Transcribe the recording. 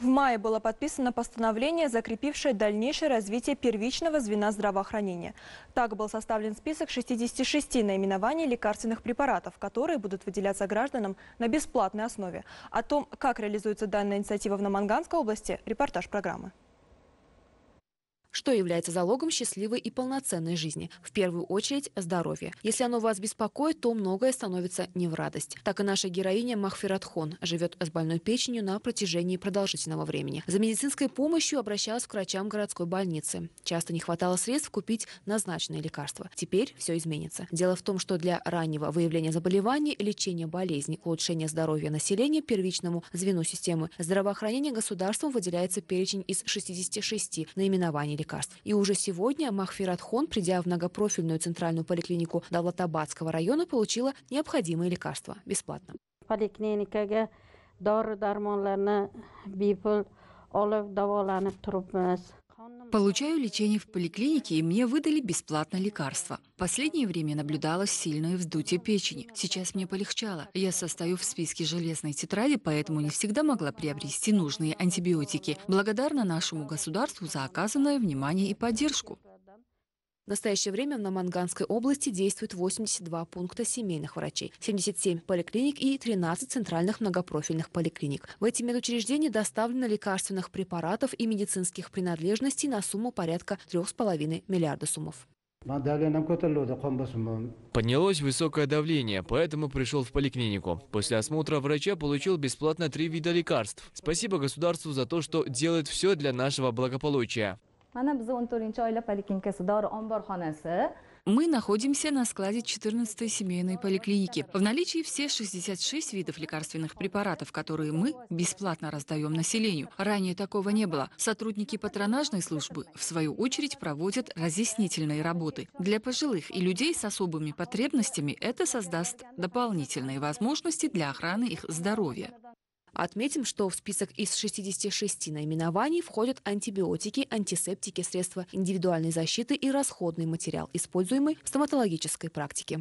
В мае было подписано постановление, закрепившее дальнейшее развитие первичного звена здравоохранения. Так был составлен список 66 наименований лекарственных препаратов, которые будут выделяться гражданам на бесплатной основе. О том, как реализуется данная инициатива в Наманганской области, репортаж программы что является залогом счастливой и полноценной жизни. В первую очередь здоровье. Если оно вас беспокоит, то многое становится не в радость. Так и наша героиня Махфиратхон живет с больной печенью на протяжении продолжительного времени. За медицинской помощью обращалась к врачам городской больницы. Часто не хватало средств купить назначенные лекарства. Теперь все изменится. Дело в том, что для раннего выявления заболеваний, лечения болезней, улучшения здоровья населения первичному звену системы здравоохранения государством выделяется перечень из 66 наименований лекарств лекарств. И уже сегодня Махфират Хон, придя в многопрофильную центральную поликлинику Давлатабадского района, получила необходимые лекарства бесплатно. Поликлиника дори-дармонlarni bepul olib davolanib turibmiz Получаю лечение в поликлинике, и мне выдали бесплатно лекарства. В последнее время наблюдалось сильное вздутие печени. Сейчас мне полегчало. Я состою в списке железной тетради, поэтому не всегда могла приобрести нужные антибиотики. Благодарна нашему государству за оказанное внимание и поддержку. В настоящее время в Наманганской области действует 82 пункта семейных врачей, 77 поликлиник и 13 центральных многопрофильных поликлиник. В эти медучреждения доставлено лекарственных препаратов и медицинских принадлежностей на сумму порядка 3,5 миллиарда суммов. А Поднялось высокое давление, поэтому пришел в поликлинику. После осмотра врача получил бесплатно три вида лекарств. Спасибо государству за то, что делает все для нашего благополучия. Мы находимся на складе 14-й семейной поликлиники. В наличии все 66 видов лекарственных препаратов, которые мы бесплатно раздаем населению. Ранее такого не было. Сотрудники патронажной службы, в свою очередь, проводят разъяснительные работы. Для пожилых и людей с особыми потребностями это создаст дополнительные возможности для охраны их здоровья. Отметим, что в список из 66 наименований входят антибиотики, антисептики, средства индивидуальной защиты и расходный материал, используемый в стоматологической практике.